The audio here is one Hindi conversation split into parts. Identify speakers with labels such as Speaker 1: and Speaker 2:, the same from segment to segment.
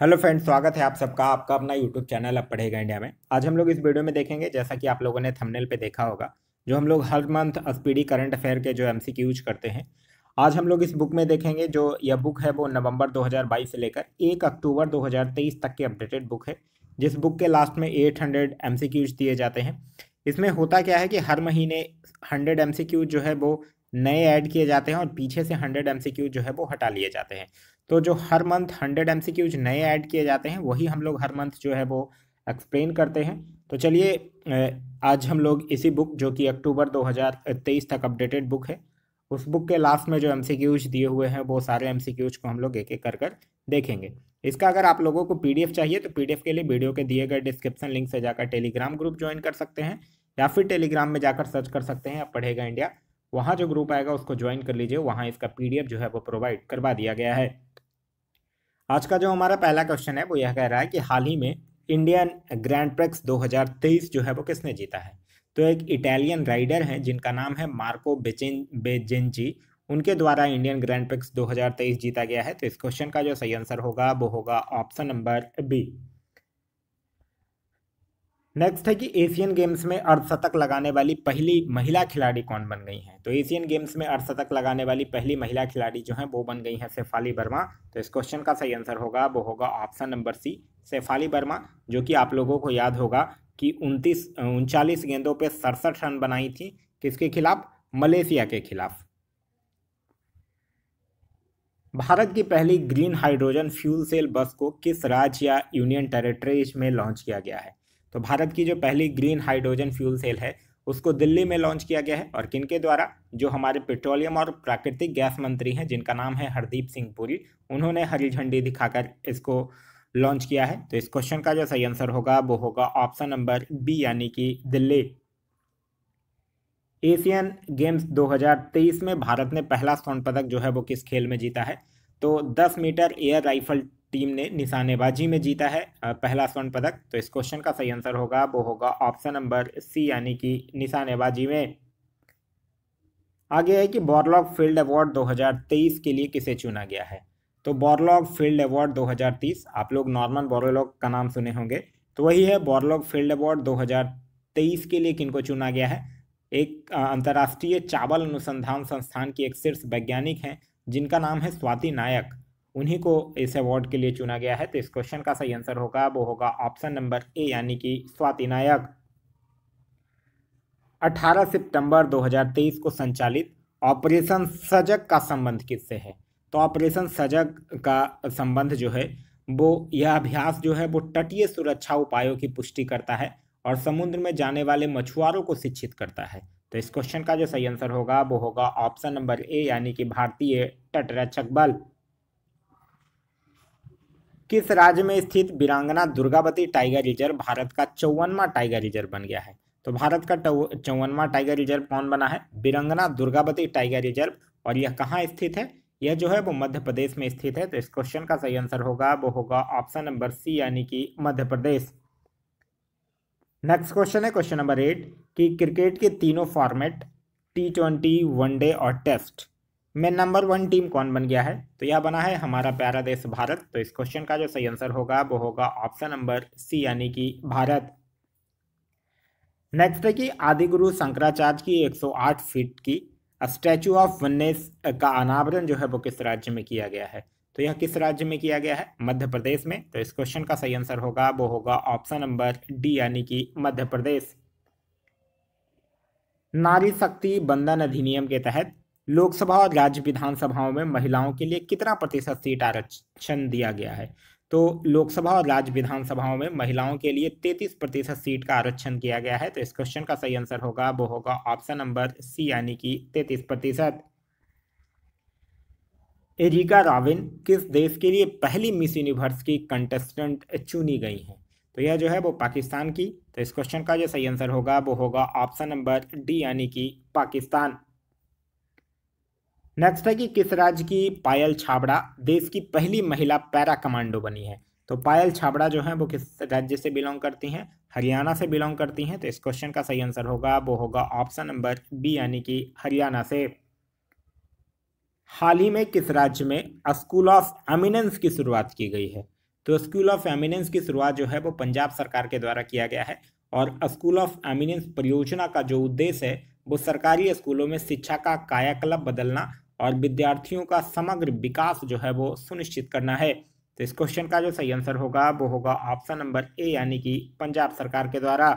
Speaker 1: हेलो फ्रेंड्स स्वागत है आप सबका आपका अपना यूट्यूब चैनल अब पढ़ेगा इंडिया में आज हम लोग इस वीडियो में देखेंगे जैसा कि आप लोगों ने थंबनेल पे देखा होगा जो हम लोग हर मंथ स्पीडी करंट अफेयर के जो एम करते हैं आज हम लोग इस बुक में देखेंगे जो यह बुक है वो नवंबर 2022 से लेकर 1 अक्टूबर 2023 तक की अपडेटेड बुक है जिस बुक के लास्ट में एट हंड्रेड दिए जाते हैं इसमें होता क्या है कि हर महीने हंड्रेड एम जो है वो नए ऐड किए जाते हैं और पीछे से हंड्रेड एम जो है वो हटा लिए जाते हैं तो जो हर मंथ हंड्रेड एम नए ऐड किए जाते हैं वही हम लोग हर मंथ जो है वो एक्सप्लेन करते हैं तो चलिए आज हम लोग इसी बुक जो कि अक्टूबर 2023 तक अपडेटेड बुक है उस बुक के लास्ट में जो एम दिए हुए हैं वो सारे एम को हम लोग एक एक कर कर देखेंगे इसका अगर आप लोगों को पी चाहिए तो पी के लिए वीडियो के दिए गए डिस्क्रिप्शन लिंक से जाकर टेलीग्राम ग्रुप ज्वाइन कर सकते हैं या फिर टेलीग्राम में जाकर सर्च कर सकते हैं आप पढ़ेगा इंडिया वहाँ जो ग्रुप आएगा उसको ज्वाइन कर लीजिए वहाँ इसका पी जो है वो प्रोवाइड करवा दिया गया है आज का जो हमारा पहला क्वेश्चन है वो यह कह रहा है कि हाल ही में इंडियन ग्रैंड प्रिक्स 2023 जो है वो किसने जीता है तो एक इटालियन राइडर हैं जिनका नाम है मार्को बेचिन बेजेंची उनके द्वारा इंडियन ग्रैंड प्रिक्स 2023 जीता गया है तो इस क्वेश्चन का जो सही आंसर होगा वो होगा ऑप्शन नंबर बी नेक्स्ट है कि एशियन गेम्स में अर्धशतक लगाने वाली पहली महिला खिलाड़ी कौन बन गई हैं तो एशियन गेम्स में अर्धशतक लगाने वाली पहली महिला खिलाड़ी जो है वो बन गई हैं शेफाली वर्मा तो इस क्वेश्चन का सही आंसर होगा वो होगा option number C Shefali Verma जो कि आप लोगों को याद होगा कि उनतीस उनचालीस गेंदों पर सड़सठ रन बनाई थी किसके खिलाफ मलेशिया के खिलाफ भारत की पहली ग्रीन हाइड्रोजन फ्यूल सेल बस को किस राज्य या यूनियन टेरिटरीज में लॉन्च किया गया है तो भारत की जो पहली ग्रीन हाइड्रोजन फ्यूल सेल है उसको दिल्ली में लॉन्च किया गया है और किनके द्वारा जो हमारे पेट्रोलियम और प्राकृतिक गैस मंत्री हैं जिनका नाम है हरदीप सिंह पुरी उन्होंने हरी झंडी दिखाकर इसको लॉन्च किया है तो इस क्वेश्चन का जो सही आंसर होगा वो होगा ऑप्शन नंबर बी यानी कि दिल्ली एशियन गेम्स 2023 में भारत ने पहला स्वर्ण पदक जो है वो किस खेल में जीता है तो 10 मीटर एयर राइफल टीम ने निशानेबाजी में जीता है पहला स्वर्ण पदक तो इस क्वेश्चन का सही आंसर होगा वो होगा ऑप्शन नंबर सी यानी कि निशानेबाजी में आगे है कि बॉर्लॉग फील्ड अवार्ड 2023 के लिए किसे चुना गया है तो बॉर्लॉग फील्ड अवार्ड 2030 आप लोग नॉर्मन बॉर्लॉग का नाम सुने होंगे तो वही है बॉर्लॉग फील्ड अवार्ड 2023 के लिए किनको चुना गया है एक अंतर्राष्ट्रीय चावल अनुसंधान संस्थान की एक शीर्ष वैज्ञानिक हैं जिनका नाम है स्वाति नायक उन्हीं को इस अवार्ड के लिए चुना गया है तो इस क्वेश्चन का सही आंसर होगा वो होगा ऑप्शन नंबर ए यानी कि स्वाति नायक 18 सितंबर 2023 को संचालित ऑपरेशन सजग का संबंध किससे है तो ऑपरेशन सजग का संबंध जो है वो यह अभ्यास जो है वो तटीय सुरक्षा उपायों की पुष्टि करता है और समुद्र में जाने वाले मछुआरों को शिक्षित करता है तो इस क्वेश्चन का जो सही आंसर होगा वो होगा ऑप्शन नंबर ए यानी कि भारतीय तटरक्षक बल किस राज्य में स्थित वीरांगना दुर्गावती टाइगर रिजर्व भारत का चौवनवा टाइगर रिजर्व बन गया है तो भारत का चौवनवा टाइगर रिजर्व कौन बना है वीरंगना दुर्गावती टाइगर रिजर्व और यह कहाँ स्थित है यह जो है वो मध्य प्रदेश में स्थित है तो इस क्वेश्चन का सही आंसर होगा वो होगा ऑप्शन नंबर सी यानी कि मध्य प्रदेश नेक्स्ट क्वेश्चन है क्वेश्चन नंबर एट कि क्रिकेट के तीनों फॉर्मेट टी ट्वेंटी वनडे और टेस्ट में नंबर वन टीम कौन बन गया है तो यह बना है हमारा प्यारा देश भारत तो इस क्वेश्चन का जो सही आंसर होगा वो होगा ऑप्शन नंबर सी यानी कि भारत नेक्स्ट है कि आदिगुरु शंकराचार्य की 108 फीट की स्टैचू ऑफ वननेस का अनावरण जो है वो किस राज्य में किया गया है तो यह किस राज्य में किया गया है मध्य प्रदेश में तो इस क्वेश्चन का सही आंसर होगा वो होगा ऑप्शन नंबर डी यानी कि मध्य प्रदेश नारी शक्ति बंधन अधिनियम के तहत लोकसभा और राज्य विधानसभाओं में महिलाओं के लिए कितना प्रतिशत सीट आरक्षण दिया गया है तो लोकसभा और राज्य विधानसभाओं में महिलाओं के लिए 33 प्रतिशत सीट का आरक्षण किया गया है तो इस क्वेश्चन का सही आंसर होगा वो होगा ऑप्शन नंबर सी यानी कि 33 प्रतिशत एरिका राविन किस देश के लिए पहली मिस यूनिवर्स की कंटेस्टेंट चुनी गई हैं तो यह जो है वो पाकिस्तान की तो इस क्वेश्चन का जो सही आंसर होगा वो होगा ऑप्शन नंबर डी यानी कि पाकिस्तान नेक्स्ट है कि किस राज्य की पायल छाबड़ा देश की पहली महिला पैरा कमांडो बनी है तो पायल छाबड़ा जो है वो किस राज्य से बिलोंग करती हैं हरियाणा से बिलोंग करती हैं तो इस क्वेश्चन का सही आंसर होगा वो होगा ऑप्शन नंबर बी यानी कि हरियाणा से हाल ही में किस राज्य में स्कूल ऑफ एमिनेंस की शुरुआत की गई है तो स्कूल ऑफ एमिनेंस की शुरुआत जो है वो पंजाब सरकार के द्वारा किया गया है और स्कूल ऑफ एमिनेंस परियोजना का जो उद्देश्य है वो सरकारी स्कूलों में शिक्षा का कायाकल्प बदलना और विद्यार्थियों का समग्र विकास जो है वो सुनिश्चित करना है तो इस क्वेश्चन का जो सही आंसर होगा वो होगा ऑप्शन नंबर ए यानी कि पंजाब सरकार के द्वारा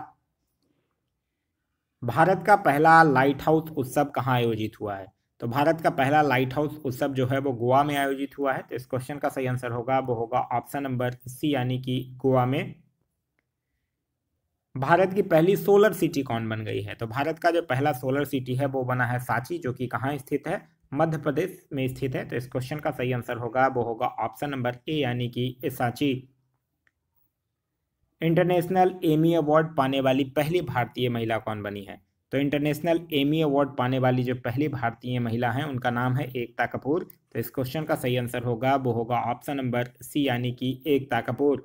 Speaker 1: भारत का पहला लाइट हाउस उत्सव कहाँ आयोजित हुआ है तो भारत का पहला लाइट हाउस उत्सव जो है वो गोवा में आयोजित हुआ है तो इस क्वेश्चन का सही आंसर होगा वो होगा ऑप्शन नंबर सी यानी कि गोवा में भारत की पहली सोलर सिटी कौन बन गई है तो भारत का जो पहला सोलर सिटी है वो बना है सांची जो कि कहाँ स्थित है मध्य प्रदेश में स्थित है तो इस क्वेश्चन का सही आंसर होगा वो होगा ऑप्शन नंबर ए यानी कि सांची इंटरनेशनल एमी अवार्ड पाने वाली पहली भारतीय महिला कौन बनी है तो इंटरनेशनल एमी अवार्ड पाने वाली जो पहली भारतीय महिला है उनका नाम है एकता कपूर तो इस क्वेश्चन का सही आंसर होगा वो होगा ऑप्शन नंबर सी यानी कि एकता कपूर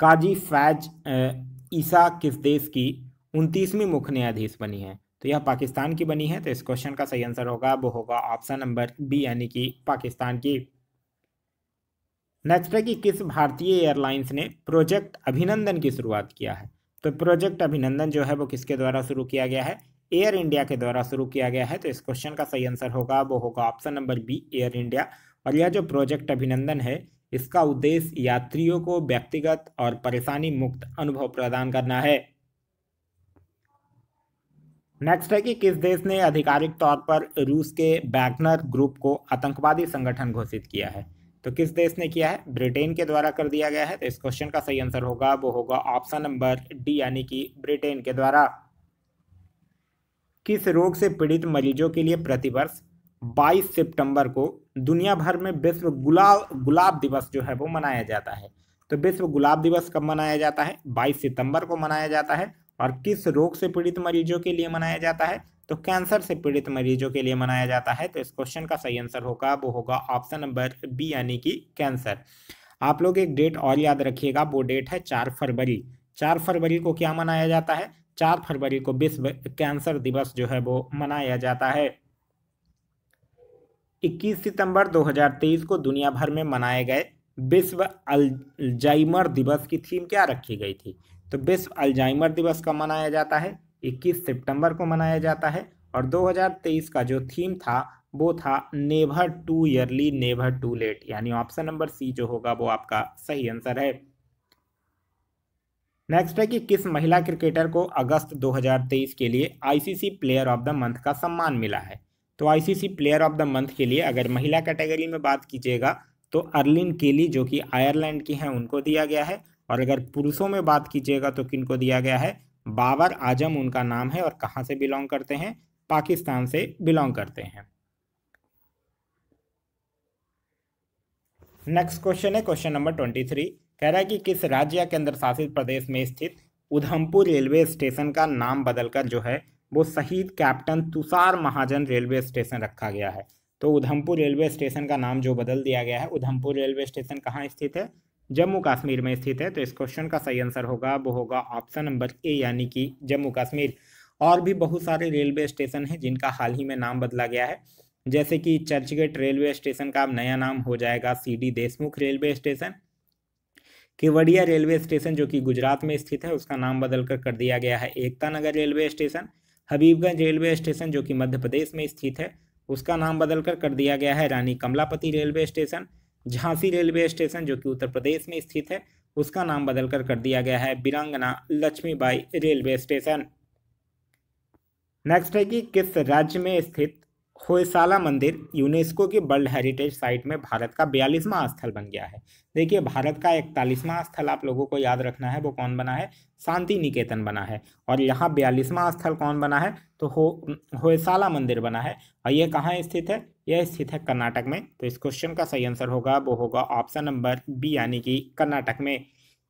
Speaker 1: काजी फैज ईसा किस देश की उनतीसवीं मुख्य न्यायाधीश बनी है तो यह पाकिस्तान की बनी है तो इस क्वेश्चन का सही आंसर होगा वो होगा ऑप्शन नंबर बी यानी कि पाकिस्तान की नेक्स्ट है कि किस भारतीय एयरलाइंस ने प्रोजेक्ट अभिनंदन की शुरुआत किया है तो प्रोजेक्ट अभिनंदन जो है वो किसके द्वारा शुरू किया गया है एयर इंडिया के द्वारा शुरू किया गया है तो इस क्वेश्चन का सही आंसर होगा वो होगा option number B Air India और यह जो प्रोजेक्ट अभिनंदन है इसका उद्देश्य यात्रियों को व्यक्तिगत और परेशानी मुक्त अनुभव प्रदान करना है नेक्स्ट है कि किस देश ने आधिकारिक तौर पर रूस के बैगनर ग्रुप को आतंकवादी संगठन घोषित किया है तो किस देश ने किया है ब्रिटेन के द्वारा कर दिया गया है तो इस क्वेश्चन का सही आंसर होगा वो होगा ऑप्शन नंबर डी यानी कि ब्रिटेन के द्वारा किस रोग से पीड़ित मरीजों के लिए प्रतिवर्ष 22 सितंबर को दुनिया भर में विश्व गुलाब गुलाब दिवस जो है वो मनाया जाता है तो विश्व गुलाब दिवस कब मनाया जाता है 22 सितंबर को मनाया जाता है और किस रोग से पीड़ित मरीजों के लिए मनाया जाता है तो कैंसर से पीड़ित मरीजों के लिए मनाया जाता है तो इस क्वेश्चन का सही आंसर होगा वो होगा ऑप्शन नंबर बी यानी कि कैंसर आप लोग एक डेट और याद रखिएगा वो डेट है चार फरवरी चार फरवरी को क्या मनाया जाता है चार फरवरी को विश्व कैंसर दिवस जो है वो मनाया जाता है 21 सितंबर 2023 को दुनिया भर में मनाए गए विश्व अल्जाइमर दिवस की थीम क्या रखी गई थी तो विश्व अल्जाइमर दिवस कब मनाया जाता है 21 सितंबर को मनाया जाता है और 2023 का जो थीम था वो था never too early never too late यानी ऑप्शन नंबर सी जो होगा वो आपका सही आंसर है नेक्स्ट है कि किस महिला क्रिकेटर को अगस्त 2023 के लिए ICC player of the month का सम्मान मिला है तो ICC player of the month के लिए अगर महिला कैटेगरी में बात कीजिएगा तो अर्लिन केली जो कि आयरलैंड की हैं उनको दिया गया है और अगर पुरुषों में बात कीजिएगा तो को दिया गया है बाबर आजम उनका नाम है और कहाँ से बिलोंग करते हैं पाकिस्तान से बिलोंग करते हैं नेक्स्ट क्वेश्चन है क्वेश्चन नंबर ट्वेंटी थ्री कह रहा है कि किस राज्य या केंद्र शासित प्रदेश में स्थित उधमपुर रेलवे स्टेशन का नाम बदलकर जो है वो शहीद captain Tushar Mahajan railway station रखा गया है तो उधमपुर रेलवे स्टेशन का नाम जो बदल दिया गया है उधमपुर रेलवे स्टेशन कहाँ स्थित है जम्मू कश्मीर में स्थित है तो इस क्वेश्चन का सही आंसर होगा वो होगा ऑप्शन नंबर ए यानी कि जम्मू कश्मीर और भी बहुत सारे रेलवे स्टेशन हैं जिनका हाल ही में नाम बदला गया है जैसे कि चर्चगेट रेलवे स्टेशन का अब नया नाम हो जाएगा CD Deshmukh railway station Kevadia railway station जो कि गुजरात में स्थित है उसका नाम बदलकर कर दिया गया है Ekta Nagar railway station Habibganj railway station जो कि मध्य प्रदेश में स्थित है उसका नाम बदलकर कर दिया गया है Rani Kamlapati railway station Jhansi railway station जो कि उत्तर प्रदेश में स्थित है उसका नाम बदलकर कर दिया गया है Virangana Laxmibai railway station next है कि किस राज्य में स्थित होयसाला मंदिर यूनेस्को की वर्ल्ड हेरिटेज साइट में भारत का बयालीसवां स्थल बन गया है देखिए भारत का इकतालीसवां स्थल आप लोगों को याद रखना है वो कौन बना है शांति निकेतन बना है और यहाँ बयालीसवां स्थल कौन बना है तो हो होयसाला मंदिर बना है और ये कहाँ स्थित है यह स्थित है कर्नाटक में तो इस क्वेश्चन का सही आंसर होगा वो होगा ऑप्शन नंबर बी यानी कि कर्नाटक में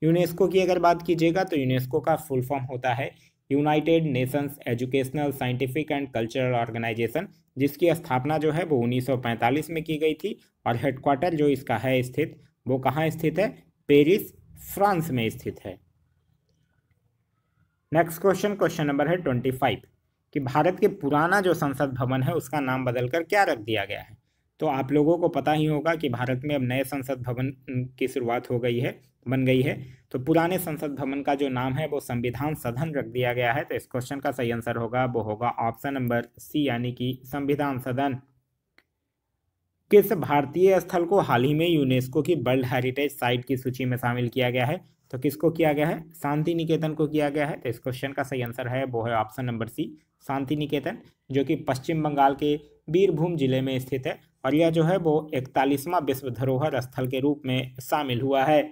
Speaker 1: यूनेस्को की अगर बात कीजिएगा तो यूनेस्को का फुल फॉर्म होता है United Nations Educational Scientific and Cultural Organisation जिसकी स्थापना जो है वो 1945 में की गई थी और हेडक्वार्टर जो इसका है स्थित वो कहाँ स्थित है पेरिस फ्रांस में स्थित है नेक्स्ट क्वेश्चन क्वेश्चन नंबर है ट्वेंटी फाइव कि भारत के पुराना जो संसद भवन है उसका नाम बदलकर क्या रख दिया गया है तो आप लोगों को पता ही होगा कि भारत में अब नए संसद भवन की शुरुआत हो गई है बन गई है तो पुराने संसद भवन का जो नाम है वो संविधान सदन रख दिया गया है तो इस क्वेश्चन का सही आंसर होगा वो होगा ऑप्शन नंबर सी यानी कि संविधान सदन किस भारतीय स्थल को हाल ही में यूनेस्को की वर्ल्ड हेरिटेज साइट की सूची में शामिल किया गया है तो किसको किया गया है शांति निकेतन को किया गया है तो इस क्वेश्चन का सही आंसर है वो है ऑप्शन नंबर सी शांति निकेतन जो कि पश्चिम बंगाल के बीरभूम जिले में स्थित है और यह जो है वो इकतालीसवां विश्व धरोहर स्थल के रूप में शामिल हुआ है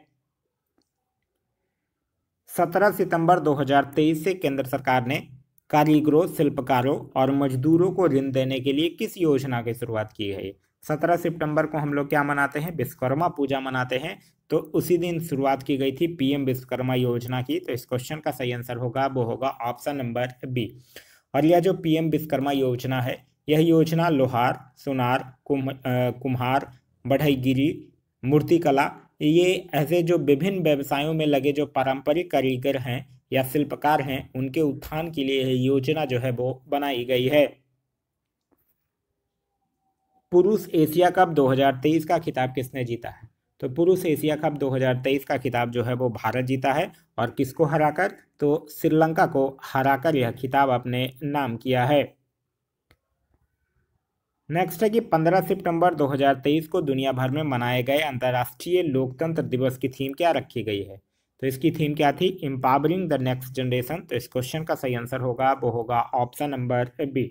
Speaker 1: 17 सितंबर 2023 से केंद्र सरकार ने कारीगरों शिल्पकारों और मजदूरों को ऋण देने के लिए किस योजना की शुरुआत की है सत्रह सितंबर को हम लोग क्या मनाते हैं विश्वकर्मा पूजा मनाते हैं तो उसी दिन शुरुआत की गई थी पीएम विश्वकर्मा योजना की तो इस क्वेश्चन का सही आंसर होगा वो होगा ऑप्शन नंबर बी और यह जो पीएम विश्वकर्मा योजना है यह योजना लोहार सुनार कुम, आ, कुम्हार बढ़ईगिरी मूर्तिकला ये ऐसे जो विभिन्न व्यवसायों में लगे जो पारंपरिक कारीगर हैं या शिल्पकार हैं उनके उत्थान के लिए यह योजना जो है वो बनाई गई है पुरुष एशिया कप 2023 का खिताब किसने जीता है तो पुरुष एशिया कप 2023 का खिताब जो है वो भारत जीता है और किसको हराकर तो श्रीलंका को हराकर यह खिताब अपने नाम किया है नेक्स्ट है कि 15 सितंबर 2023 को दुनिया भर में मनाए गए अंतर्राष्ट्रीय लोकतंत्र दिवस की थीम क्या रखी गई है तो इसकी थीम क्या थी एम्पावरिंग द नेक्स्ट जनरेशन तो इस क्वेश्चन का सही आंसर होगा वो होगा ऑप्शन नंबर बी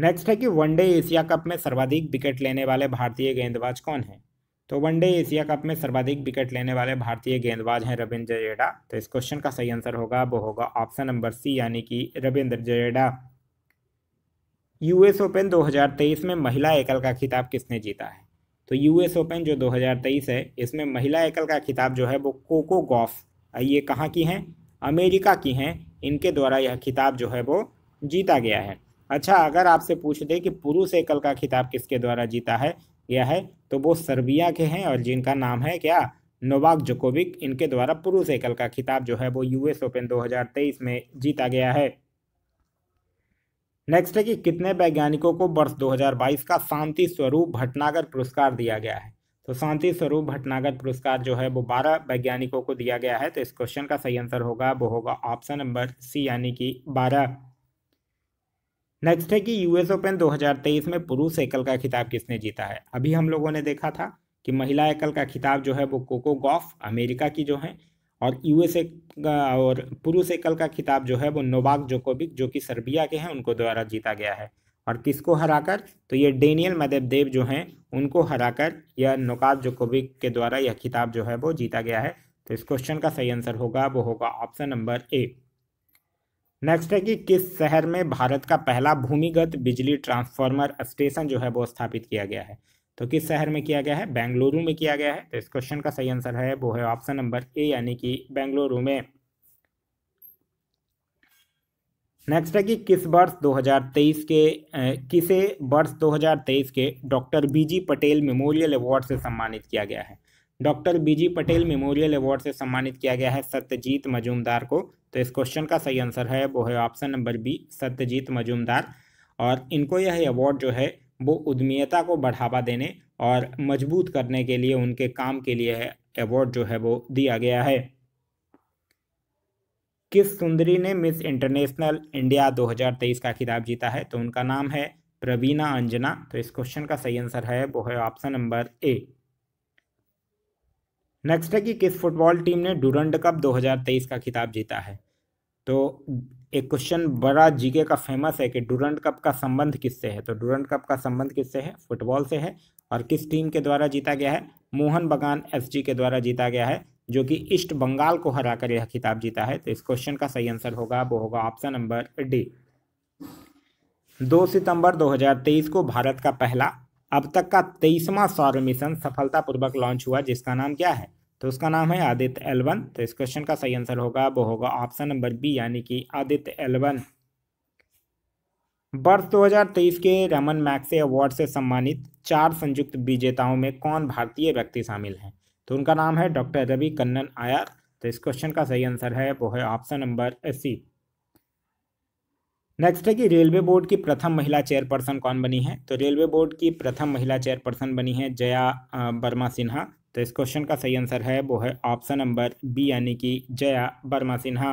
Speaker 1: नेक्स्ट है कि वनडे एशिया कप में सर्वाधिक विकेट लेने वाले भारतीय गेंदबाज कौन है तो वनडे एशिया कप में सर्वाधिक विकेट लेने वाले भारतीय गेंदबाज हैं रविंद्र जडेजा तो इस क्वेश्चन का सही आंसर होगा वो होगा ऑप्शन नंबर सी यानी कि रविंद्र जडेजा यूएस ओपन 2023 में महिला एकल का खिताब किसने जीता है तो यूएस ओपन जो 2023 है इसमें महिला एकल का खिताब जो है वो कोको गॉफ ये कहाँ की हैं अमेरिका की हैं इनके द्वारा यह खिताब जो है वो जीता गया है अच्छा अगर आपसे पूछ दे कि पुरुष एकल का खिताब किसके द्वारा जीता है गया है तो वो सर्बिया के हैं और जिनका नाम है क्या नोवाक जोकोविक इनके द्वारा पुरुष एकल का खिताब जो है वो यूएस ओपन 2023 में जीता गया है नेक्स्ट है कि कितने वैज्ञानिकों को वर्ष 2022 का शांति स्वरूप भटनागर पुरस्कार दिया गया है तो शांति स्वरूप भटनागर पुरस्कार जो है वो बारह वैज्ञानिकों को दिया गया है तो इस क्वेश्चन का सही आंसर होगा वो होगा ऑप्शन नंबर सी यानी कि बारह नेक्स्ट है कि यूएस ओपन 2023 में पुरुष एकल का खिताब किसने जीता है अभी हम लोगों ने देखा था कि महिला एकल का खिताब जो है वो कोको गॉफ अमेरिका की जो है और यूएसए और पुरुष एकल का खिताब जो है वो नोवाक जोकोविक जो कि सर्बिया के हैं उनको द्वारा जीता गया है और किसको हराकर तो ये डेनियल मदेवदेव जो हैं उनको हराकर यह नोकाब जोकोविक के द्वारा यह खिताब जो है वो जीता गया है तो इस क्वेश्चन का सही आंसर होगा वो होगा ऑप्शन नंबर ए नेक्स्ट है कि किस शहर में भारत का पहला भूमिगत बिजली ट्रांसफार्मर स्टेशन जो है वो स्थापित किया गया है तो किस शहर में किया गया है बेंगलुरु में किया गया है तो इस क्वेश्चन का सही आंसर है वो है ऑप्शन नंबर ए यानी कि बेंगलुरु में नेक्स्ट है कि किस वर्ष 2023 के किसे वर्ष 2023 के doctor BG Patel Memorial Award से सम्मानित किया गया है doctor BG Patel Memorial Award से सम्मानित किया गया है सत्यजीत मजूमदार को तो इस क्वेश्चन का सही आंसर है वो है option number B Satyajit Majumdar और इनको यह अवार्ड जो है वो उद्यमीयता को बढ़ावा देने और मजबूत करने के लिए उनके काम के लिए अवार्ड जो है वो दिया गया है किस सुंदरी ने मिस इंटरनेशनल इंडिया 2023 का खिताब जीता है तो उनका नाम है प्रवीणा अंजना तो इस क्वेश्चन का सही आंसर है वो है ऑप्शन नंबर ए नेक्स्ट है कि किस फुटबॉल टीम ने डूरंड कप 2023 का खिताब जीता है तो एक क्वेश्चन बड़ा जीके का फेमस है कि डूरंट कप का संबंध किससे है तो डूरंट कप का संबंध किससे है फुटबॉल से है और किस टीम के द्वारा जीता गया है मोहन बगान एफजी के द्वारा जीता गया है जो कि ईस्ट बंगाल को हराकर यह खिताब जीता है तो इस क्वेश्चन का सही आंसर होगा वो होगा ऑप्शन नंबर डी दो सितंबर 2023 को भारत का पहला अब तक का तेईसवां सौर मिशन सफलतापूर्वक लॉन्च हुआ जिसका नाम क्या है तो उसका नाम है आदित्य एलवन तो इस क्वेश्चन का सही आंसर होगा वो होगा ऑप्शन नंबर बी यानी कि आदित्य एलवन वर्ष 2023 के रमन मैक्से अवार्ड से सम्मानित चार संयुक्त विजेताओं में कौन भारतीय व्यक्ति शामिल हैं तो उनका नाम है डॉक्टर रवि कन्नन आयर तो इस क्वेश्चन का सही आंसर है वो है ऑप्शन नंबर सी नेक्स्ट है कि रेलवे बोर्ड की प्रथम महिला चेयरपर्सन कौन बनी है तो रेलवे बोर्ड की प्रथम महिला चेयरपर्सन बनी है जया वर्मा सिन्हा तो इस क्वेश्चन का सही आंसर है वो है ऑप्शन नंबर बी यानी कि जया वर्मा सिन्हा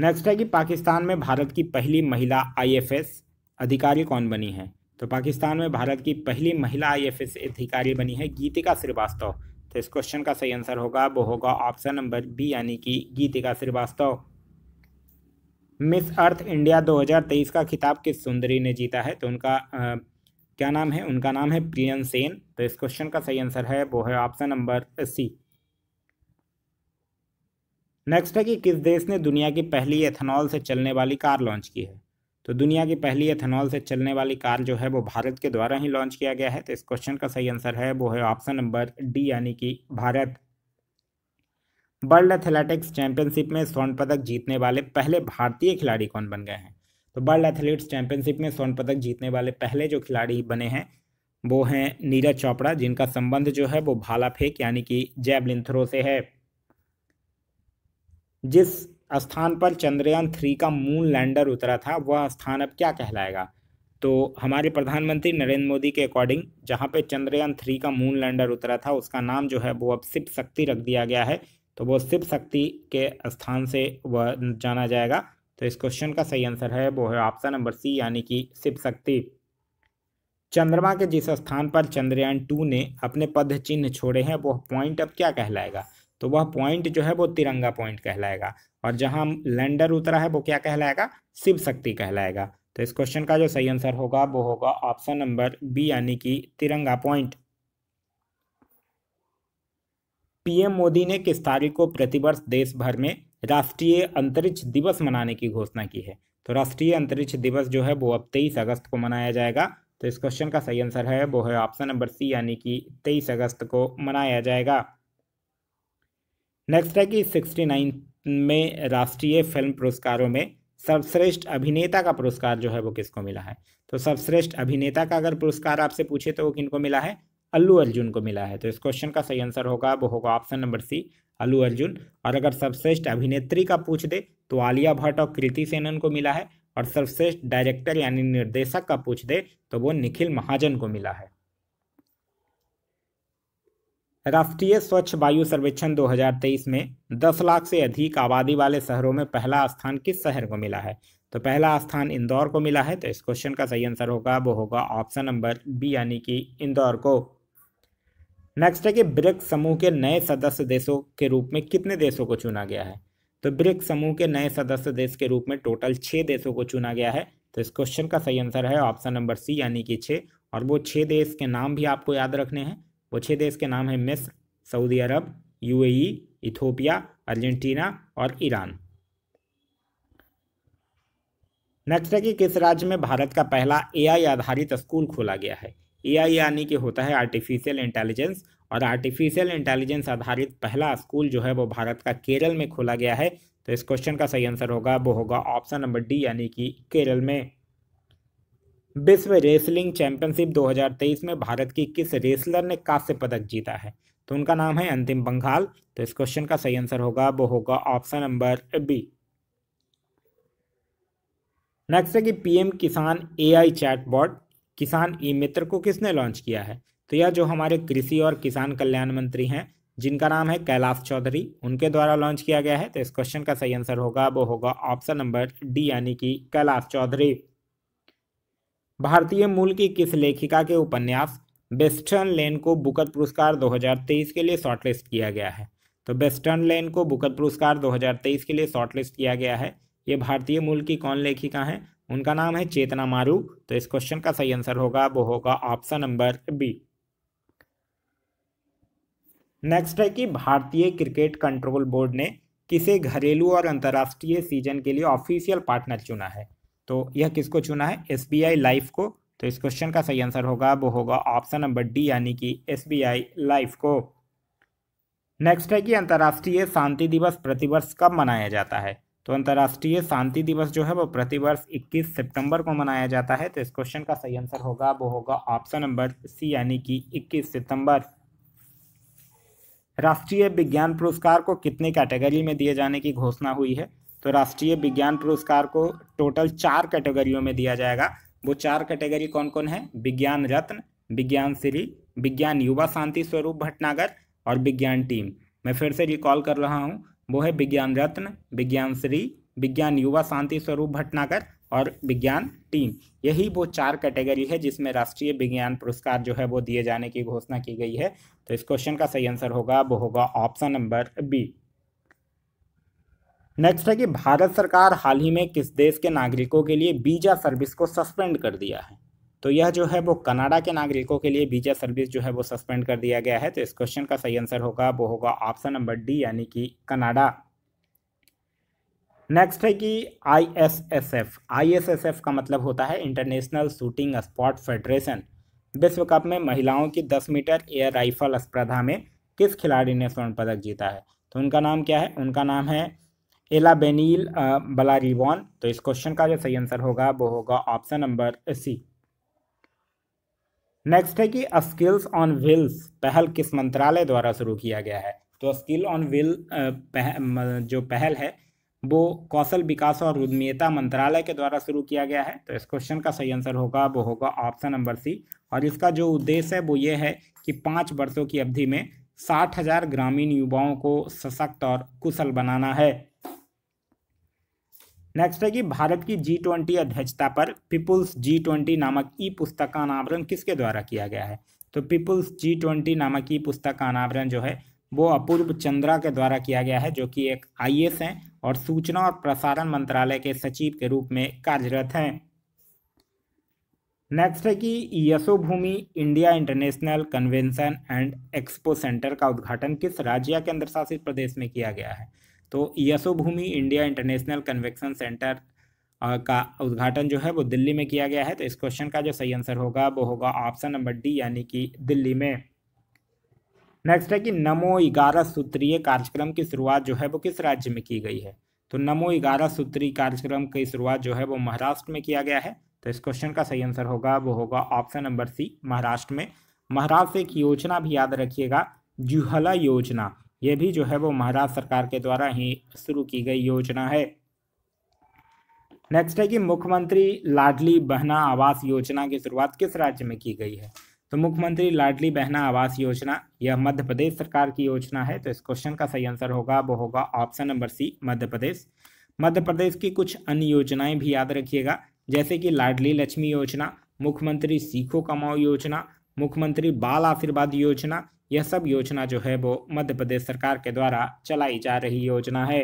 Speaker 1: नेक्स्ट है कि पाकिस्तान में भारत की पहली महिला आईएफएस अधिकारी कौन बनी है तो पाकिस्तान में भारत की पहली महिला आईएफएस अधिकारी बनी है गीतिका श्रीवास्तव तो इस क्वेश्चन का सही आंसर होगा वो होगा ऑप्शन नंबर बी यानी कि Geetika Srivastava Miss Earth India 2023 का खिताब किस सुंदरी ने जीता है तो उनका क्या नाम है उनका नाम है प्रियन सेन तो इस क्वेश्चन का सही आंसर है वो है ऑप्शन नंबर सी नेक्स्ट है कि किस देश ने दुनिया की पहली एथेनॉल से चलने वाली कार लॉन्च की है तो दुनिया की पहली एथेनॉल से चलने वाली कार जो है वो भारत के द्वारा ही लॉन्च किया गया है तो इस क्वेश्चन का सही आंसर है वो है ऑप्शन नंबर डी यानी कि भारत वर्ल्ड एथलेटिक्स चैंपियनशिप में स्वर्ण पदक जीतने वाले पहले भारतीय खिलाड़ी कौन बन गए हैं तो वर्ल्ड एथलीट्स चैंपियनशिप में स्वर्ण पदक जीतने वाले पहले जो खिलाड़ी बने हैं वो हैं नीरज चोपड़ा जिनका संबंध जो है वो भाला फेंक यानी कि जैब थ्रो से है जिस स्थान पर चंद्रयान थ्री का मून लैंडर उतरा था वह स्थान अब क्या कहलाएगा तो हमारे प्रधानमंत्री नरेंद्र मोदी के अकॉर्डिंग जहाँ पे चंद्रयान थ्री का मून लैंडर उतरा था उसका नाम जो है वो अब शिव शक्ति रख दिया गया है तो वो शिव शक्ति के स्थान से वह जाना जाएगा तो इस क्वेश्चन का सही आंसर है वो है ऑप्शन नंबर सी यानी कि शिव शक्ति चंद्रमा के जिस स्थान पर चंद्रयान टू ने अपने पद चिन्ह छोड़े हैं वह पॉइंट अब क्या कहलाएगा तो वह पॉइंट जो है वो तिरंगा पॉइंट कहलाएगा और जहां लैंडर उतरा है वो क्या कहलाएगा शिव शक्ति कहलाएगा तो इस क्वेश्चन का जो सही आंसर होगा वो होगा ऑप्शन नंबर बी यानी कि तिरंगा पॉइंट पीएम मोदी ने किस तारीख को प्रतिवर्ष देश भर में राष्ट्रीय अंतरिक्ष दिवस मनाने की घोषणा की है तो राष्ट्रीय अंतरिक्ष दिवस जो है वो अब तेईस अगस्त को मनाया जाएगा तो इस क्वेश्चन का सही आंसर है वो है ऑप्शन नंबर सी यानी कि तेईस अगस्त को मनाया जाएगा नेक्स्ट है कि सिक्सटी नाइन में राष्ट्रीय फिल्म पुरस्कारों में सर्वश्रेष्ठ अभिनेता का पुरस्कार जो है वो किसको मिला है तो सर्वश्रेष्ठ अभिनेता का अगर पुरस्कार आपसे पूछे तो वो किनको मिला है अल्लू अर्जुन को मिला है तो इस क्वेश्चन का सही आंसर होगा वो होगा option number C Allu Arjun और अगर सर्वश्रेष्ठ अभिनेत्री का पूछ दे तो आलिया भट्ट और कृति सेनन को मिला है और सर्वश्रेष्ठ डायरेक्टर यानी निर्देशक का पूछ दे तो वो निखिल महाजन को मिला है राष्ट्रीय स्वच्छ वायु सर्वेक्षण 2023 में 10 लाख से अधिक आबादी वाले शहरों में पहला स्थान किस शहर को मिला है तो पहला स्थान इंदौर को मिला है तो इस क्वेश्चन का सही आंसर होगा वो होगा ऑप्शन नंबर बी यानी कि इंदौर को नेक्स्ट है कि ब्रिक्स समूह के नए सदस्य देशों के रूप में कितने देशों को चुना गया है तो ब्रिक्स समूह के नए सदस्य देश के रूप में टोटल छः देशों को चुना गया है तो इस क्वेश्चन का सही आंसर है ऑप्शन नंबर सी यानी कि छः और वो छः देश के नाम भी आपको याद रखने हैं वो छः देश के नाम है मिस्र सऊदी अरब यू इथोपिया अर्जेंटीना और ईरान नेक्स्ट है कि किस राज्य में भारत का पहला एआई आधारित स्कूल खोला गया है आई यानी कि होता है आर्टिफिशियल इंटेलिजेंस और आर्टिफिशियल इंटेलिजेंस आधारित पहला स्कूल जो है वो भारत का केरल में खोला गया है तो इस क्वेश्चन का सही आंसर होगा वो होगा ऑप्शन नंबर डी यानी कि केरल में विश्व रेसलिंग चैंपियनशिप 2023 में भारत की किस रेसलर ने कांस्य पदक जीता है तो उनका नाम है अंतिम बंगाल तो इस क्वेश्चन का सही आंसर होगा वो होगा ऑप्शन नंबर बी नेक्स्ट है कि पीएम किसान एआई चैटबॉट किसान ई मित्र को किसने लॉन्च किया है तो यह जो हमारे कृषि और किसान कल्याण मंत्री हैं जिनका नाम है कैलाश चौधरी उनके द्वारा लॉन्च किया गया है तो इस क्वेश्चन का सही आंसर होगा वो होगा ऑप्शन नंबर डी यानी कि कैलाश चौधरी भारतीय मूल की किस लेखिका के उपन्यास वेस्टर्न लेन को बुकत पुरस्कार 2023 के लिए शॉर्टलिस्ट किया गया है तो बेस्टर्न लेन को बुकत पुरस्कार 2023 के लिए शॉर्टलिस्ट किया गया है ये भारतीय मूल की कौन लेखिका हैं उनका नाम है चेतना मारू तो इस क्वेश्चन का सही आंसर होगा वो होगा ऑप्शन नंबर बी नेक्स्ट है कि भारतीय क्रिकेट कंट्रोल बोर्ड ने किसे घरेलू और अंतर्राष्ट्रीय सीजन के लिए ऑफिशियल पार्टनर चुना है तो यह किसको चुना है एस लाइफ को तो इस क्वेश्चन का सही आंसर होगा वो होगा ऑप्शन नंबर डी यानी कि एस लाइफ को नेक्स्ट है कि अंतर्राष्ट्रीय शांति दिवस प्रतिवर्ष कब मनाया जाता है तो अंतर्राष्ट्रीय शांति दिवस जो है वो प्रतिवर्ष 21 सितंबर को मनाया जाता है तो इस क्वेश्चन का सही आंसर होगा वो होगा ऑप्शन नंबर सी यानी कि 21 सितंबर राष्ट्रीय विज्ञान पुरस्कार को कितने कैटेगरी में दिए जाने की घोषणा हुई है तो राष्ट्रीय विज्ञान पुरस्कार को टोटल चार कैटेगरियों में दिया जाएगा वो चार कैटेगरी कौन कौन है विज्ञान रत्न विज्ञान श्री विज्ञान युवा शांति स्वरूप भटनागर और विज्ञान टीम मैं फिर से रिकॉल कर रहा हूँ वो है विज्ञान रत्न विज्ञान श्री विज्ञान युवा शांति स्वरूप भटनागर और विज्ञान टीम यही वो चार कैटेगरी है जिसमें राष्ट्रीय विज्ञान पुरस्कार जो है वो दिए जाने की घोषणा की गई है तो इस क्वेश्चन का सही आंसर होगा वो होगा ऑप्शन नंबर बी नेक्स्ट है कि भारत सरकार हाल ही में किस देश के नागरिकों के लिए वीजा सर्विस को सस्पेंड कर दिया है तो यह जो है वो कनाडा के नागरिकों के लिए वीजा सर्विस जो है वो सस्पेंड कर दिया गया है तो इस क्वेश्चन का सही आंसर होगा वो होगा ऑप्शन नंबर डी यानी कि कनाडा नेक्स्ट है कि आईएसएसएफ आईएसएसएफ का मतलब होता है इंटरनेशनल शूटिंग स्पॉट फेडरेशन विश्व कप में महिलाओं की दस मीटर एयर राइफल स्पर्धा में किस खिलाड़ी ने स्वर्ण पदक जीता है तो उनका नाम क्या है उनका नाम है एला बेनील बलारीवॉन तो इस क्वेश्चन का जो सही आंसर होगा वो होगा ऑप्शन नंबर सी नेक्स्ट है कि स्किल्स ऑन व्हील्स पहल किस मंत्रालय द्वारा शुरू किया गया है तो स्किल ऑन व्हील जो पहल है वो कौशल विकास और उद्यमीयता मंत्रालय के द्वारा शुरू किया गया है तो इस क्वेश्चन का सही आंसर होगा वो होगा ऑप्शन नंबर सी और इसका जो उद्देश्य है वो ये है कि पाँच वर्षों की अवधि में साठ हजार ग्रामीण युवाओं को सशक्त और कुशल बनाना है नेक्स्ट है कि भारत की जी ट्वेंटी अध्यक्षता पर पीपुल्स जी ट्वेंटी नामक ई पुस्तक का अनावरण किसके द्वारा किया गया है तो पीपुल्स जी ट्वेंटी नामक ई पुस्तक का अनावरण जो है वो अपूर्व चंद्रा के द्वारा किया गया है जो कि एक आई हैं और सूचना और प्रसारण मंत्रालय के सचिव के रूप में कार्यरत हैं नेक्स्ट है कि Yashobhoomi India International Convention and Expo Centre का उद्घाटन किस राज्य या केंद्र शासित प्रदेश में किया गया है तो Bhoomi India International convection Centre का उद्घाटन जो है वो दिल्ली में किया गया है तो इस क्वेश्चन का जो सही आंसर होगा वो होगा ऑप्शन नंबर डी यानी कि दिल्ली में नेक्स्ट है कि नमो ग्यारह सूत्रीय कार्यक्रम की शुरुआत जो है वो किस राज्य में की गई है तो नमो ग्यारह सूत्रीय कार्यक्रम की शुरुआत जो है वो महाराष्ट्र में किया गया है तो इस क्वेश्चन का सही आंसर होगा वो होगा ऑप्शन नंबर सी महाराष्ट्र में महाराष्ट्र से एक योजना भी याद रखिएगा जुहला योजना ये भी जो है वो महाराष्ट्र सरकार के द्वारा ही शुरू की गई योजना है नेक्स्ट है कि मुख्यमंत्री लाडली बहना आवास योजना की शुरुआत किस राज्य में की गई है तो मुख्यमंत्री लाडली बहना आवास योजना यह मध्य प्रदेश सरकार की योजना है तो इस क्वेश्चन का सही आंसर होगा वो होगा ऑप्शन नंबर सी मध्य प्रदेश मध्य प्रदेश की कुछ अन्य योजनाएं भी याद रखिएगा जैसे कि लाडली लक्ष्मी योजना मुख्यमंत्री सीखो कमाओ योजना मुख्यमंत्री बाल आशीर्वाद योजना यह सब योजना जो है वो मध्य प्रदेश सरकार के द्वारा चलाई जा रही योजना है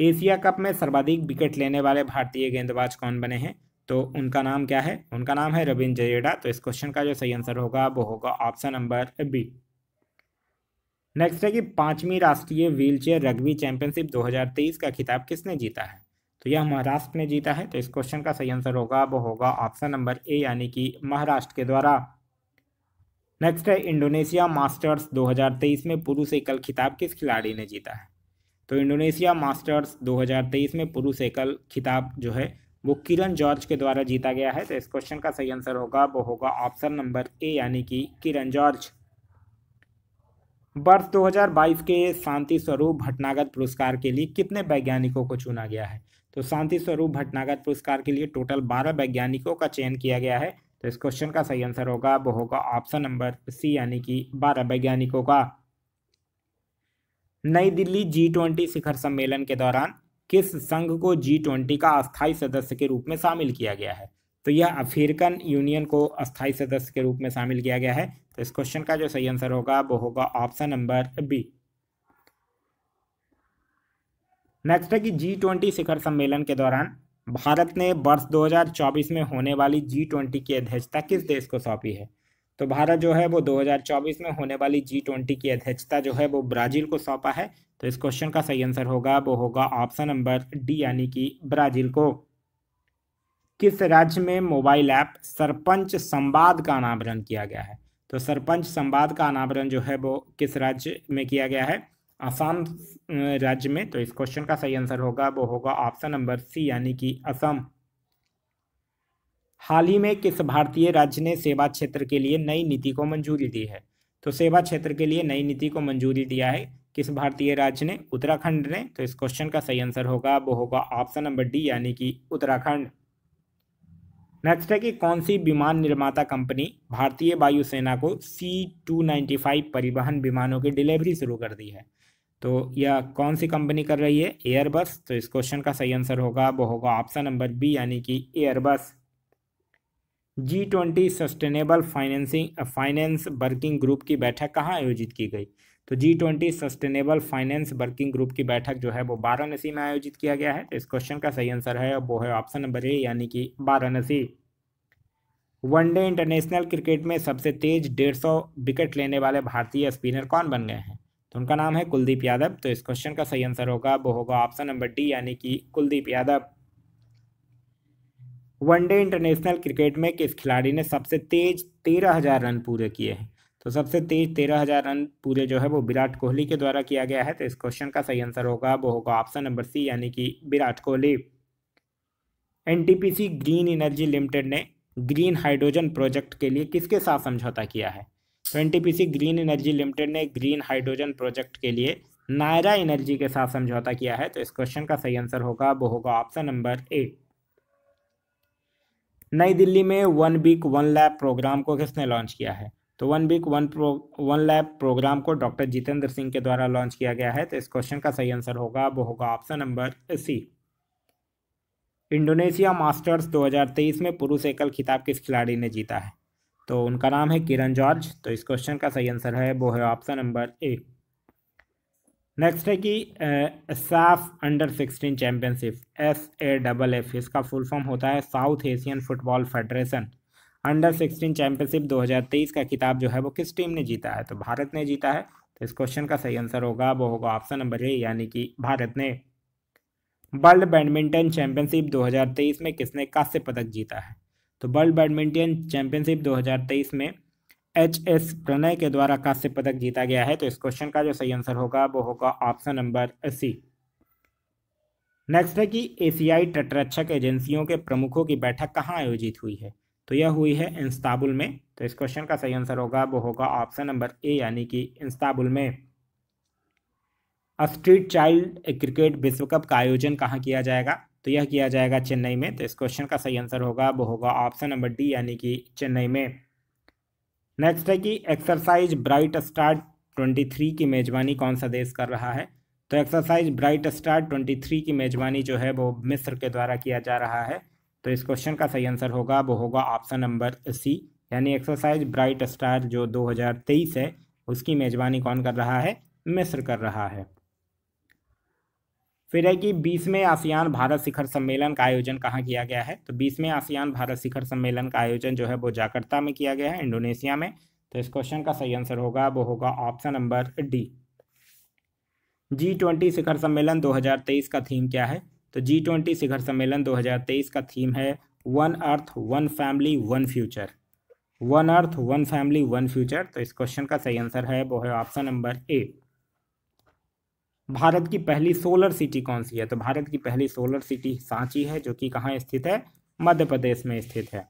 Speaker 1: एशिया कप में सर्वाधिक विकेट लेने वाले भारतीय गेंदबाज कौन बने हैं तो उनका नाम क्या है उनका नाम है रविंद्र जयेडा तो इस क्वेश्चन का जो सही आंसर होगा वो होगा ऑप्शन नंबर बी नेक्स्ट है कि पांचवी राष्ट्रीय व्हीलचेयर रग्बी चैंपियनशिप 2023 का खिताब किसने जीता है तो यह महाराष्ट्र ने जीता है तो इस क्वेश्चन का सही आंसर होगा वो होगा ऑप्शन नंबर ए यानी कि महाराष्ट्र के द्वारा नेक्स्ट है इंडोनेशिया मास्टर्स 2023 में पुरुष एकल खिताब किस खिलाड़ी ने जीता है तो इंडोनेशिया मास्टर्स 2023 में पुरुष एकल खिताब जो है वो किरण जॉर्ज के द्वारा जीता गया है तो इस क्वेश्चन का सही आंसर होगा वो होगा ऑप्शन नंबर ए यानी कि किरण जॉर्ज वर्ष 2022 के शांति स्वरूप भटनागर पुरस्कार के लिए कितने वैज्ञानिकों को चुना गया है तो शांति स्वरूप भटनागत पुरस्कार के लिए टोटल बारह वैज्ञानिकों का चयन किया गया है तो इस क्वेश्चन का सही आंसर होगा वो होगा ऑप्शन नंबर सी यानी कि बारह वैज्ञानिकों का नई दिल्ली जी ट्वेंटी शिखर सम्मेलन के दौरान किस संघ को जी ट्वेंटी का अस्थायी सदस्य के रूप में शामिल किया गया है तो यह अफ्रीकन यूनियन को अस्थायी सदस्य के रूप में शामिल किया गया है तो इस क्वेश्चन का जो सही आंसर होगा वो होगा ऑप्शन नंबर बी नेक्स्ट है कि जी ट्वेंटी शिखर सम्मेलन के दौरान भारत ने वर्ष 2024 में होने वाली जी ट्वेंटी की अध्यक्षता किस देश को सौंपी है तो भारत जो है वो 2024 में होने वाली जी ट्वेंटी की अध्यक्षता जो है वो ब्राज़ील को सौंपा है तो इस क्वेश्चन का सही आंसर होगा वो होगा ऑप्शन नंबर डी यानी कि ब्राज़ील को किस राज्य में मोबाइल ऐप सरपंच संवाद का अनावरण किया गया है तो सरपंच संवाद का अनावरण जो है वो किस राज्य में किया गया है असम राज्य में तो इस क्वेश्चन का सही आंसर होगा वो होगा ऑप्शन नंबर सी यानी कि असम हाल ही में किस भारतीय राज्य ने सेवा क्षेत्र के लिए नई नीति को मंजूरी दी है तो सेवा क्षेत्र के लिए नई नीति को मंजूरी दिया है किस भारतीय राज्य ने उत्तराखंड ने तो इस क्वेश्चन का सही आंसर होगा वो होगा ऑप्शन नंबर डी यानी कि उत्तराखंड नेक्स्ट है कि कौन सी विमान निर्माता कंपनी भारतीय वायुसेना को सी टू नाइन्टी फाइव परिवहन विमानों की डिलीवरी शुरू कर दी है तो यह कौन सी कंपनी कर रही है एयरबस तो इस क्वेश्चन का सही आंसर होगा वो होगा ऑप्शन नंबर बी यानी कि Airbus G twenty sustainable financing finance working group की बैठक कहाँ आयोजित की गई तो G twenty sustainable finance working group की बैठक जो है वो वाराणसी में आयोजित किया गया है तो इस क्वेश्चन का सही आंसर है वो है ऑप्शन नंबर ए यानी कि वाराणसी वनडे इंटरनेशनल क्रिकेट में सबसे तेज डेढ़ सौ विकेट लेने वाले भारतीय स्पिनर कौन बन गए हैं तो उनका नाम है कुलदीप यादव तो इस क्वेश्चन का सही आंसर होगा वो होगा ऑप्शन नंबर डी यानी कि Kuldeep Yadav one day international cricket में किस खिलाड़ी ने सबसे तेज तेरह हजार रन पूरे किए हैं तो सबसे तेज तेरह हजार रन पूरे जो है वो विराट कोहली के द्वारा किया गया है तो इस क्वेश्चन का सही आंसर होगा वो होगा ऑप्शन नंबर सी यानी कि Virat Kohli NTPC green energy limited ने ग्रीन हाइड्रोजन प्रोजेक्ट के लिए किसके साथ समझौता किया है तो एन ग्रीन एनर्जी लिमिटेड ने ग्रीन हाइड्रोजन प्रोजेक्ट के लिए नायरा एनर्जी के साथ समझौता किया है तो इस क्वेश्चन का सही आंसर होगा वो होगा ऑप्शन नंबर ए नई दिल्ली में one week one lab programme को किसने लॉन्च किया है तो one week one pro one lab programme को डॉक्टर जितेंद्र सिंह के द्वारा लॉन्च किया गया है तो इस क्वेश्चन का सही आंसर होगा वो होगा option number C Indonesia Masters 2023 में पुरुष एकल खिताब किस खिलाड़ी ने जीता है तो उनका नाम है किरण जॉर्ज तो इस क्वेश्चन का सही आंसर है वो है ऑप्शन नंबर ए नेक्स्ट है कि SAFF under sixteen championship S A double F इसका फुल फॉर्म होता है South Asian Football Federation under sixteen championship 2023 का किताब जो है वो किस टीम ने जीता है तो भारत ने जीता है तो इस क्वेश्चन का सही आंसर होगा वो होगा ऑप्शन नंबर ए यानी कि भारत ने वर्ल्ड बैडमिंटन चैंपियनशिप 2023 में किसने कांस्य पदक जीता है तो वर्ल्ड बैडमिंटन चैंपियनशिप 2023 में एच एस प्रणय के द्वारा कांस्य पदक जीता गया है तो इस क्वेश्चन का जो सही आंसर होगा वो होगा ऑप्शन नंबर सी नेक्स्ट है कि एशियाई तटरक्षक एजेंसियों के प्रमुखों की बैठक कहाँ आयोजित हुई है तो यह हुई है इंस्ताबुल में तो इस क्वेश्चन का सही आंसर होगा वो होगा ऑप्शन नंबर ए यानी कि इंस्ताबुल में स्ट्रीट चाइल्ड क्रिकेट विश्व कप का आयोजन कहाँ किया जाएगा तो यह किया जाएगा चेन्नई में तो इस क्वेश्चन का सही आंसर होगा वो होगा ऑप्शन नंबर डी यानी कि चेन्नई में नेक्स्ट है कि exercise Bright Star twenty three की मेज़बानी कौन सा देश कर रहा है तो exercise Bright Star twenty three की मेज़बानी जो है वो मिस्र के द्वारा किया जा रहा है तो इस क्वेश्चन का सही आंसर होगा वो होगा ऑप्शन नंबर सी यानी एक्सरसाइज ब्राइट स्टार जो दो है उसकी मेज़बानी कौन कर रहा है मिस्र कर रहा है फिर है कि बीसवें आसियान भारत शिखर सम्मेलन का आयोजन कहाँ किया गया है तो बीसवें आसियान भारत शिखर सम्मेलन का आयोजन जो है वो जाकर्ता में किया गया है इंडोनेशिया में तो इस क्वेश्चन का सही आंसर होगा वो होगा option number D G twenty शिखर सम्मेलन 2023 का थीम क्या है तो जी ट्वेंटी शिखर सम्मेलन 2023 का थीम है one earth one family one future one earth one family one future तो इस क्वेश्चन का सही आंसर है वो है ऑप्शन नंबर ए भारत की पहली सोलर सिटी कौन सी है तो भारत की पहली सोलर सिटी सांची है जो कि कहाँ स्थित है मध्य प्रदेश में स्थित है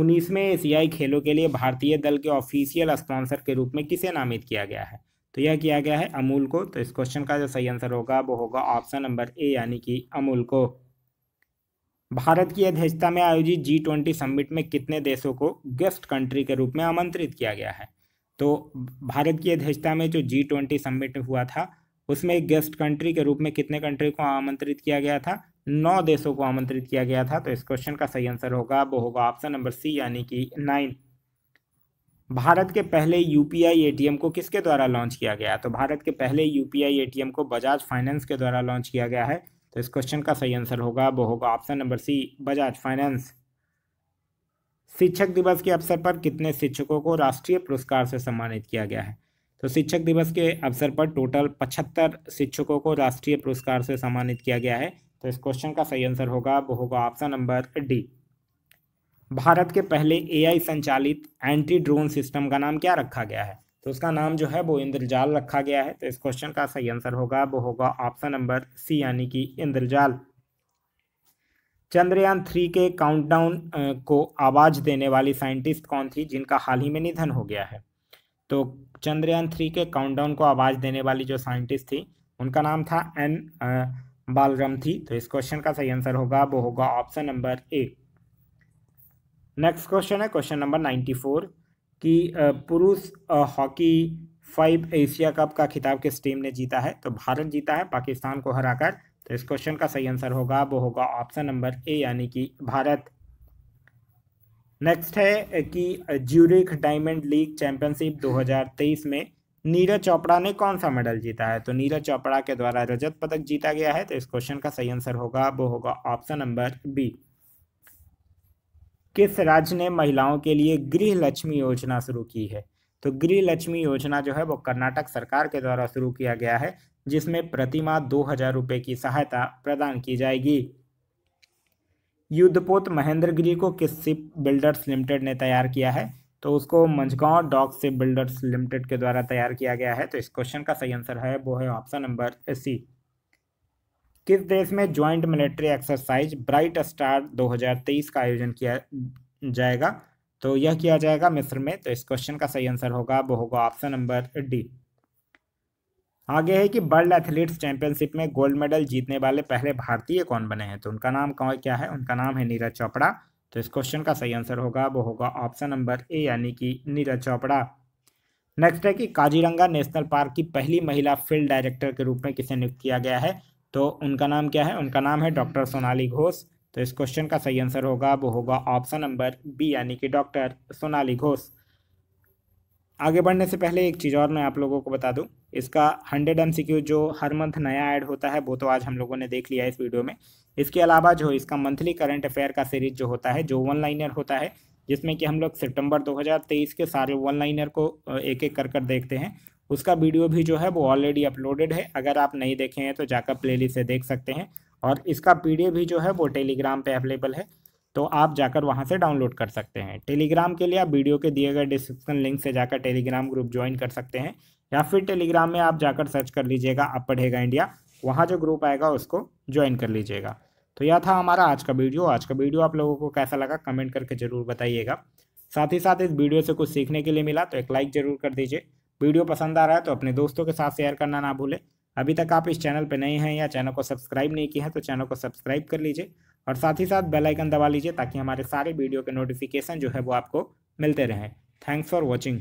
Speaker 1: उन्नीसवें एशियाई खेलों के लिए भारतीय दल के ऑफिशियल स्पॉन्सर के रूप में किसे नामित किया गया है तो यह किया गया है अमूल को तो इस क्वेश्चन का जो सही आंसर होगा वो होगा ऑप्शन नंबर ए यानी कि अमूल को भारत की अध्यक्षता में आयोजित जी ट्वेंटी समिट में कितने देशों को गेस्ट कंट्री के रूप में आमंत्रित किया गया है तो भारत की अध्यक्षता में जो जी ट्वेंटी सम्मिट हुआ था उसमें एक गेस्ट कंट्री के रूप में कितने कंट्री को आमंत्रित किया गया था नौ देशों को आमंत्रित किया गया था तो इस क्वेश्चन का सही आंसर होगा वो होगा ऑप्शन नंबर सी यानी कि नाइन भारत के पहले यूपीआई एटीएम को किसके द्वारा लॉन्च किया गया तो भारत के पहले यूपीआई एटीएम को बजाज फाइनेंस के द्वारा लॉन्च किया गया है तो इस क्वेश्चन का सही आंसर होगा वो होगा option number C Bajaj finance शिक्षक दिवस के अवसर पर कितने शिक्षकों को राष्ट्रीय पुरस्कार से सम्मानित किया गया है तो शिक्षक दिवस के अवसर पर टोटल पचहत्तर शिक्षकों को राष्ट्रीय पुरस्कार से सम्मानित किया गया है तो इस क्वेश्चन का सही आंसर होगा वो होगा ऑप्शन नंबर डी भारत के पहले एआई संचालित एंटी ड्रोन सिस्टम का नाम क्या रखा गया है तो उसका नाम जो है वो इंद्रजाल रखा गया है तो इस क्वेश्चन का सही आंसर होगा वो होगा ऑप्शन नंबर सी यानी कि इंद्रजाल चंद्रयान थ्री के काउंटडाउन को आवाज़ देने वाली साइंटिस्ट कौन थी जिनका हाल ही में निधन हो गया है तो चंद्रयान थ्री के काउंटडाउन को आवाज़ देने वाली जो साइंटिस्ट थी उनका नाम था एन बालरम थी तो इस क्वेश्चन का सही आंसर होगा वो होगा option number A next question है क्वेश्चन नंबर नाइन्टी फोर कि पुरुष हॉकी फाइव एशिया कप का खिताब किस टीम ने जीता है तो भारत जीता है पाकिस्तान को हराकर तो इस क्वेश्चन का सही आंसर होगा वो होगा ऑप्शन नंबर ए यानी कि भारत नेक्स्ट है कि ज्यूरिख डायमंड लीग चैंपियनशिप 2023 में नीरज चोपड़ा ने कौन सा मेडल जीता है तो नीरज चोपड़ा के द्वारा रजत पदक जीता गया है तो इस क्वेश्चन का सही आंसर होगा वो होगा ऑप्शन नंबर बी किस राज्य ने महिलाओं के लिए गृह लक्ष्मी योजना शुरू की है तो गृह लक्ष्मी योजना जो है वो कर्नाटक सरकार के द्वारा शुरू किया गया है जिसमें प्रतिमा दो हजार रुपये की सहायता प्रदान की जाएगी युद्धपोत महेंद्र गिरी को किस शिप बिल्डर्स लिमिटेड ने तैयार किया है तो उसको Mazagon dock ship builders limited के द्वारा तैयार किया गया है तो इस क्वेश्चन का सही आंसर है वो है ऑप्शन नंबर सी किस देश में joint military exercise Bright Star 2023 का आयोजन किया जाएगा तो यह किया जाएगा मिस्र में तो इस क्वेश्चन का सही आंसर होगा वो होगा ऑप्शन नंबर डी आगे है कि वर्ल्ड एथलीट्स चैंपियनशिप में गोल्ड मेडल जीतने वाले पहले भारतीय कौन बने हैं तो उनका नाम कौन क्या है उनका नाम है नीरज चोपड़ा तो इस क्वेश्चन का सही आंसर होगा वो होगा ऑप्शन नंबर ए यानी कि नीरज चोपड़ा नेक्स्ट है कि काजीरंगा नेशनल पार्क की पहली महिला फील्ड डायरेक्टर के रूप में किसे नियुक्त किया गया है तो उनका नाम क्या है उनका नाम है डॉक्टर सोनाली घोष तो इस क्वेश्चन का सही आंसर होगा वो होगा ऑप्शन नंबर बी यानी कि डॉक्टर सोनाली घोष आगे बढ़ने से पहले एक चीज़ और मैं आप लोगों को बता दूं इसका हंड्रेड एम जो हर मंथ नया ऐड होता है वो तो आज हम लोगों ने देख लिया इस वीडियो में इसके अलावा जो इसका मंथली करंट अफेयर का सीरीज जो होता है जो वन लाइनर होता है जिसमें कि हम लोग सितंबर 2023 के सारे वन लाइनर को एक एक कर कर देखते हैं उसका वीडियो भी जो है वो ऑलरेडी अपलोडेड है अगर आप नहीं देखे हैं तो जाकर प्ले से देख सकते हैं और इसका पी भी जो है वो टेलीग्राम पर अवेलेबल है तो आप जाकर वहाँ से डाउनलोड कर सकते हैं टेलीग्राम के लिए आप वीडियो के दिए गए डिस्क्रिप्शन लिंक से जाकर टेलीग्राम ग्रुप ज्वाइन कर सकते हैं या फिर टेलीग्राम में आप जाकर सर्च कर लीजिएगा अब पढ़ेगा इंडिया वहाँ जो ग्रुप आएगा उसको ज्वाइन कर लीजिएगा तो यह था हमारा आज का वीडियो आज का वीडियो आप लोगों को कैसा लगा कमेंट करके ज़रूर बताइएगा साथ ही साथ इस वीडियो से कुछ सीखने के लिए मिला तो एक लाइक ज़रूर कर दीजिए वीडियो पसंद आ रहा है तो अपने दोस्तों के साथ शेयर करना ना भूलें अभी तक आप इस चैनल पर नए हैं या चैनल को सब्सक्राइब नहीं किया है तो चैनल को सब्सक्राइब कर लीजिए और साथ ही साथ बेल आइकन दबा लीजिए ताकि हमारे सारे वीडियो के नोटिफिकेशन जो है वो आपको मिलते रहें थैंक्स फॉर वॉचिंग